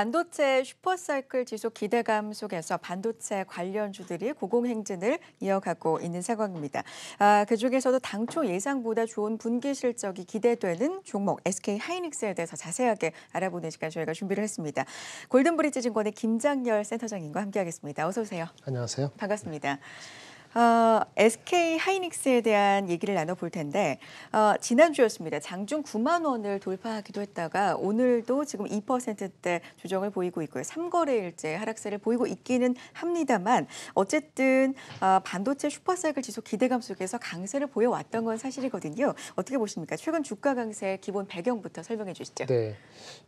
반도체 슈퍼사이클 지속 기대감 속에서 반도체 관련주들이 고공행진을 이어가고 있는 상황입니다. 아, 그중에서도 당초 예상보다 좋은 분기 실적이 기대되는 종목 SK 하이닉스에 대해서 자세하게 알아보는 시간 저희가 준비를 했습니다. 골든브리지 증권의 김장열 센터장님과 함께하겠습니다. 어서 오세요. 안녕하세요. 반갑습니다. 어, SK 하이닉스에 대한 얘기를 나눠볼 텐데 어, 지난주였습니다. 장중 9만 원을 돌파하기도 했다가 오늘도 지금 2%대 조정을 보이고 있고요. 3거래일째 하락세를 보이고 있기는 합니다만 어쨌든 어, 반도체 슈퍼사이클 지속 기대감 속에서 강세를 보여왔던 건 사실이거든요. 어떻게 보십니까? 최근 주가 강세 기본 배경부터 설명해 주시죠. 네,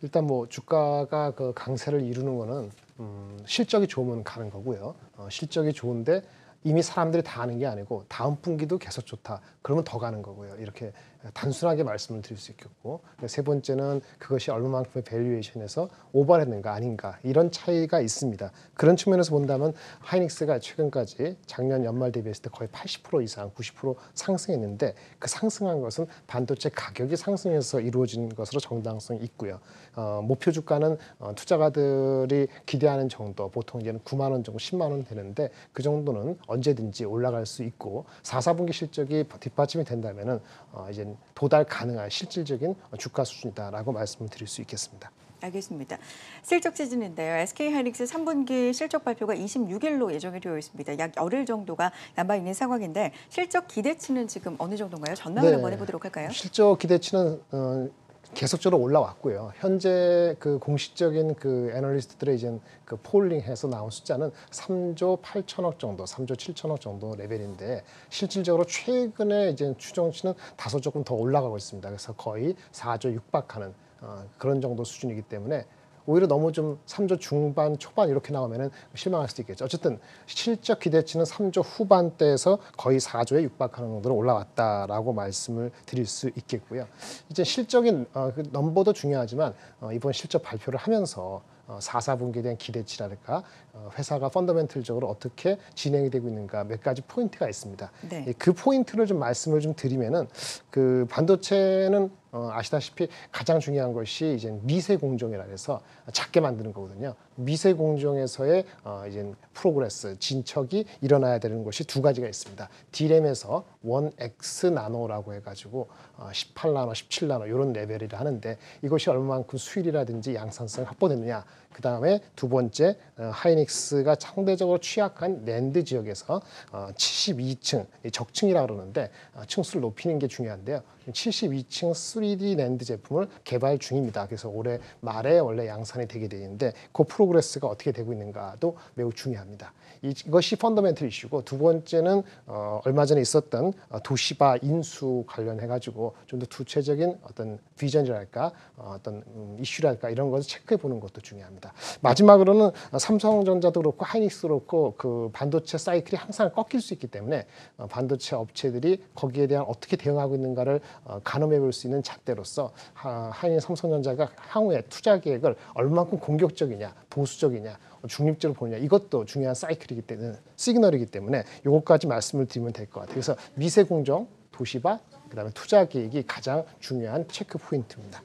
일단 뭐 주가가 그 강세를 이루는 거는 음, 실적이 좋으면 가는 거고요. 어, 실적이 좋은데 이미 사람들이 다 아는 게 아니고 다음 분기도 계속 좋다. 그러면 더 가는 거고요. 이렇게 단순하게 말씀을 드릴 수 있겠고 그러니까 세 번째는 그것이 얼마만큼의 밸류에이션에서 오버했는가 아닌가 이런 차이가 있습니다. 그런 측면에서 본다면 하이닉스가 최근까지 작년 연말 대비했을 때 거의 80% 이상 90% 상승했는데 그 상승한 것은 반도체 가격이 상승해서 이루어진 것으로 정당성이 있고요. 어, 목표 주가는 어, 투자가들이 기대하는 정도 보통 이제는 9만 원 정도 10만 원 되는데 그 정도는 언제든지 올라갈 수 있고 4, 4분기 실적이 뒷받침이 된다면은 어, 이제 도달 가능한 실질적인 주가 수준이다라고 말씀을 드릴 수 있겠습니다. 알겠습니다. 실적 시즌인데요. SK하이닉스 3분기 실적 발표가 26일로 예정이 되어 있습니다. 약 열흘 정도가 남아있는 상황인데 실적 기대치는 지금 어느 정도인가요? 전망을 네. 한번 해보도록 할까요? 실적 기대치는 어, 계속적으로 올라왔고요. 현재 그 공식적인 그 애널리스트들의 이제 그 폴링해서 나온 숫자는 3조 8천억 정도, 3조 7천억 정도 레벨인데 실질적으로 최근에 이제 추정치는 다소 조금 더 올라가고 있습니다. 그래서 거의 4조 육박하는 어, 그런 정도 수준이기 때문에 오히려 너무 좀 3조 중반 초반 이렇게 나오면은 실망할 수도 있겠죠. 어쨌든 실적 기대치는 3조 후반대에서 거의 4조에 육박하는 정도로 올라왔다라고 말씀을 드릴 수 있겠고요. 이제 실적인 어, 그 넘버도 중요하지만 어, 이번 실적 발표를 하면서 어, 4, 4분기에 대한 기대치랄까 어, 회사가 펀더멘털적으로 어떻게 진행이 되고 있는가 몇 가지 포인트가 있습니다. 네. 예, 그 포인트를 좀 말씀을 좀 드리면은 그 반도체는 어, 아시다시피 가장 중요한 것이 이제 미세 공정이라 해서 작게 만드는 거거든요. 미세 공정에서의 어, 이제 프로그레스 진척이 일어나야 되는 것이 두 가지가 있습니다. 디램에서 1x 나노라고 해가지고 어, 18나노, 17나노 이런 레벨이라 하는데 이것이 얼마만큼 수율이라든지 양산성 확보되느냐. 그 다음에 두 번째 어, 하이닉 다이스가 상대적으로 취약한 랜드 지역에서 72층 어, 적층이라 고 그러는데 어, 층수를 높이는 게 중요한데요. 72층 3D 랜드 제품을 개발 중입니다. 그래서 올해 말에 원래 양산이 되게 되는데 그 프로그레스가 어떻게 되고 있는가도 매우 중요합니다. 이것이 펀더멘털 이슈고 두 번째는 어, 얼마 전에 있었던 어, 도시바 인수 관련해 가지고 좀 더 구체적인 어떤 비전이랄까 어, 어떤 음, 이슈랄까 이런 것을 체크해 보는 것도 중요합니다. 마지막으로는 어, 삼성전자도 그렇고 하이닉스도 그렇고 그 반도체 사이클이 항상 꺾일 수 있기 때문에 반도체 업체들이 거기에 대한 어떻게 대응하고 있는가를 가늠해 어, 볼수 있는 잣대로서 하인 삼성전자가 향후에 투자 계획을 얼마만큼 공격적이냐, 보수적이냐, 어, 중립적으로 보느냐 이것도 중요한 사이클이기 때문에 시그널이기 때문에 요것까지 말씀을 드리면 될 것 같아요. 그래서 미세 공정, 도시바, 그다음에 투자 계획이 가장 중요한 체크 포인트입니다.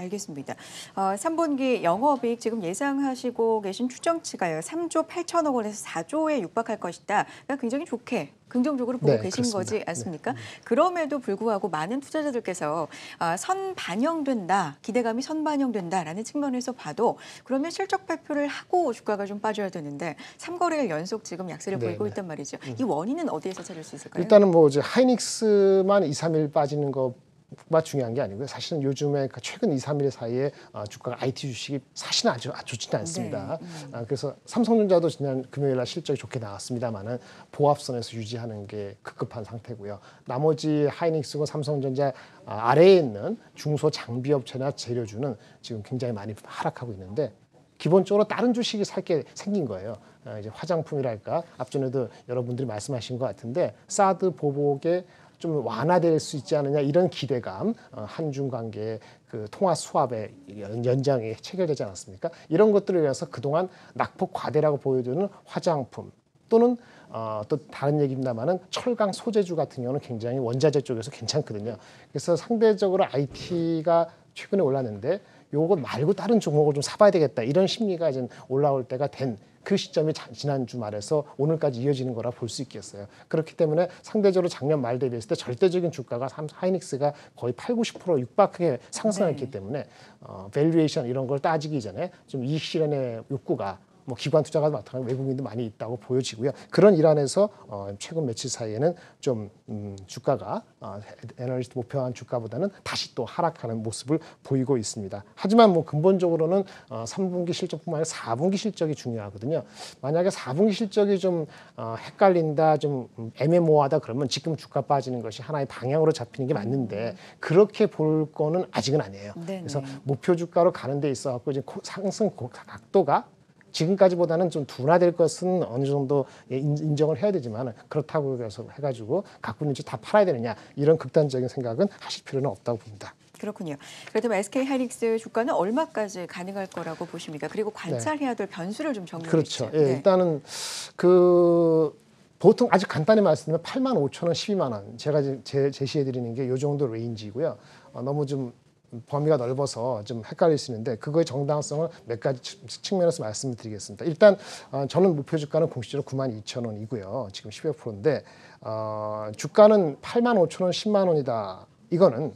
알겠습니다. 어, 3분기 영업이익 지금 예상하시고 계신 추정치가요. 3조 8천억 원에서 4조에 육박할 것이다. 그러니까 굉장히 좋게 긍정적으로 보고 네, 계신 그렇습니다. 거지 않습니까? 네. 그럼에도 불구하고 많은 투자자들께서 어, 선 반영된다, 기대감이 선 반영된다라는 측면에서 봐도 그러면 실적 발표를 하고 주가가 좀 빠져야 되는데 삼거래일 연속 지금 약세를 네, 보이고 네. 있단 말이죠. 음. 이 원인은 어디에서 찾을 수 있을까요? 일단은 뭐 이제 하이닉스만 2, 3일 빠지는 거가 중요한 게 아니고요. 사실은 요즘에 그러니까 최근 2, 3일 사이에 어, 주가가 IT 주식이 사실은 아주 좋지는 네. 않습니다. 네. 그래서 삼성전자도 지난 금요일 날 실적이 좋게 나왔습니다만은 보합선에서 유지하는 게 급급한 상태고요. 나머지 하이닉스고 삼성전자 아, 아래에 있는 중소 장비 업체나 재료주는 지금 굉장히 많이 하락하고 있는데 기본적으로 다른 주식이 살게 생긴 거예요. 아, 이제 화장품이랄까 앞전에도 여러분들이 말씀하신 것 같은데 사드 보복에 좀 완화될 수 있지 않느냐 이런 기대감 어, 한중 관계그 통화 수합의 연장이 체결되지 않았습니까? 이런 것들을 위해서 그동안 낙폭 과대라고 보여주는 화장품 또는 어, 또 다른 얘기입니다만은 철강 소재주 같은 경우는 굉장히 원자재 쪽에서 괜찮거든요. 그래서 상대적으로 IT가 최근에 올랐는데 요것 말고 다른 종목을 좀 사봐야 되겠다 이런 심리가 이 올라올 때가 된 그 시점이 지난 주말에서 오늘까지 이어지는 거라 볼 수 있겠어요. 그렇기 때문에 상대적으로 작년 말 대비했을 때 절대적인 주가가 하이닉스가 거의 8, 0 90% 육박하게 상승했기 네. 때문에 어, 밸류에이션 이런 걸 따지기 전에 좀이 시련의 욕구가 뭐 기관 투자가 나타난 나 외국인도 많이 있다고 보여지고요. 그런 일환에서 어, 최근 며칠 사이에는 좀 음, 주가가 어, 애널리스트 목표한 주가보다는 다시 또 하락하는 모습을 보이고 있습니다. 하지만 뭐 근본적으로는 어, 3분기 실적뿐만 아니라 4분기 실적이 중요하거든요. 만약에 4분기 실적이 좀 어, 헷갈린다, 좀 음, 애매모호하다 그러면 지금 주가 빠지는 것이 하나의 방향으로 잡히는 게 맞는데 음. 그렇게 볼 거는 아직은 아니에요. 네네. 그래서 목표 주가로 가는 데 있어 갖고 이제 상승 각도가 지금까지보다는 좀 둔화될 것은 어느 정도 예, 인정을 해야 되지만 그렇다고 해서 해가지고 갖고 있는 다 팔아야 되느냐 이런 극단적인 생각은 하실 필요는 없다고 봅니다. 그렇군요. 그렇다면 SK 하이닉스 주가는 얼마까지 가능할 거라고 보십니까? 그리고 네. 관찰해야 될 네. 변수를 좀 정리해 주시죠. 그렇죠. 예, 네. 일단은 그 보통 아주 간단히 말씀드리면 8만 5천 원, 12만 원 제가 제, 제시해 드리는 게 요 정도 레인지고요. 어, 너무 좀 범위가 넓어서 좀헷갈릴수있는데 그거의 정당성을 몇 가지 측면에서 말씀을 드리겠습니다. 일단 어, 저는 목표 주가는 공식적으로 9만 2천 원이고요. 지금 11%인데 어, 주가는 8만 5천 원, 10만 원이다. 이거는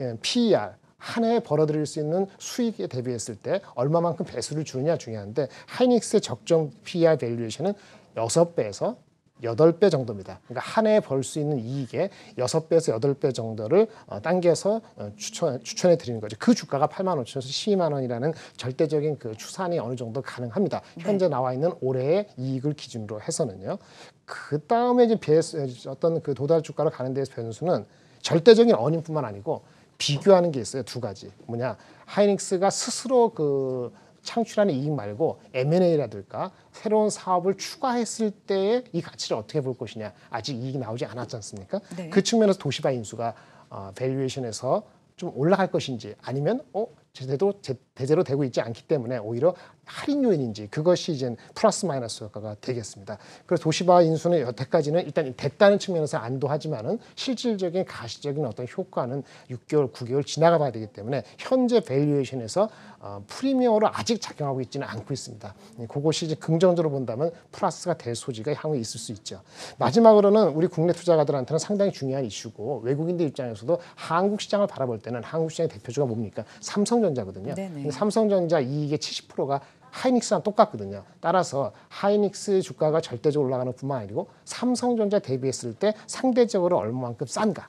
예, PER 한 해에 벌어들일 수 있는 수익에 대비했을 때 얼마만큼 배수를 주느냐 중요한데 하이닉스의 적정 PER 밸류에이션은 6배에서 여덟 배 정도입니다. 그러니까 한해에벌 수 있는 이익의 여섯 배에서 여덟 배 정도를 어, 당겨서 어, 추천, 추천해 드리는 거죠. 그 주가가 8만 5천에서 12만 원이라는 절대적인 그 추산이 어느 정도 가능합니다. 네. 현재 나와 있는 올해의 이익을 기준으로 해서는요. 그 다음에 이제 BS, 어떤 그 도달 주가를 가는 데서 변수는 절대적인 어닝뿐만 아니고 비교하는 게 있어요. 두 가지. 뭐냐. 하이닉스가 스스로 그 창출하는 이익 말고 M&A라든가 새로운 사업을 추가했을 때의 이 가치를 어떻게 볼 것이냐 아직 이익이 나오지 않았지 않습니까? 네. 그 측면에서 도시바 인수가 어, 밸류에이션에서 좀 올라갈 것인지 아니면 어 제대로 대제로 되고 있지 않기 때문에 오히려 할인 요인인지 그것이 이제 플러스 마이너스 효과가 되겠습니다. 그래서 도시바 인수는 여태까지는 일단 됐다는 측면에서 안도하지만은 실질적인 가시적인 어떤 효과는 6개월, 9개월 지나가 봐야 되기 때문에 현재 밸류에이션에서 어, 프리미어로 아직 작용하고 있지는 않고 있습니다. 음, 그것이 이제 긍정적으로 본다면 플러스가 될 소지가 향후에 있을 수 있죠. 마지막으로는 우리 국내 투자가들한테는 상당히 중요한 이슈고 외국인들 입장에서도 한국 시장을 바라볼 때는 한국 시장의 대표주가 뭡니까? 삼성전자 삼성전자거든요. 근데 삼성전자 이익의 70%가 하이닉스랑 똑같거든요. 따라서 하이닉스 주가가 절대적으로 올라가는 뿐만 아니고 삼성전자 대비했을 때 상대적으로 얼마만큼 싼가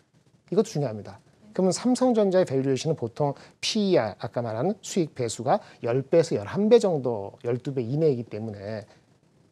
이것도 중요합니다. 그러면 삼성전자의 밸류에이션은 보통 PER 아까 말한 수익 배수가 10배에서 11배 정도 12배 이내이기 때문에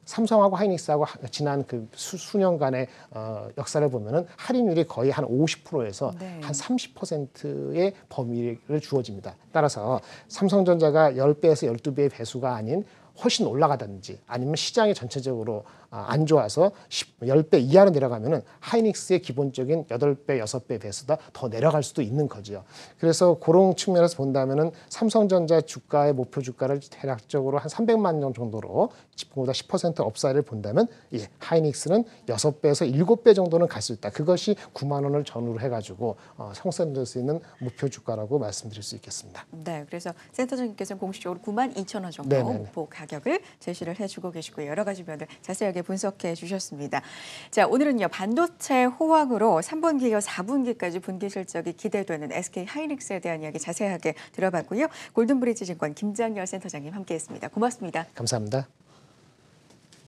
삼성하고 하이닉스하고 지난 그 수, 수 년간의 어, 역사를 보면은 할인율이 거의 한 50%에서 네. 한 30%의 범위를 주어집니다. 따라서 삼성전자가 10배에서 12배의 배수가 아닌 훨씬 올라가든지 아니면 시장이 전체적으로 아, 안 좋아서 10배 이하로 내려가면은 하이닉스의 기본적인 8배, 6배 배수다 더 내려갈 수도 있는 거죠. 그래서 그런 측면에서 본다면은 삼성전자 주가의 목표 주가를 대략적으로 한 300만 원 정도로 지금보다 10% 업사를 본다면 예, 하이닉스는 6배에서 7배 정도는 갈 수 있다. 그것이 9만 원을 전후로 해 가지고 어, 성산될 수 있는 목표 주가라고 말씀드릴 수 있겠습니다. 네, 그래서 센터장님께서는 공식적으로 9만 2천 원 정도 목표 네, 가격 네, 네. 가격을 제시를 해주고 계시고요. 여러 가지 면을 자세하게 분석해 주셨습니다. 자 오늘은요 반도체 호황으로 3분기와 4분기까지 분기 실적이 기대되는 SK 하이닉스에 대한 이야기 자세하게 들어봤고요. 골든브리지 증권 김장열 센터장님 함께했습니다. 고맙습니다. 감사합니다.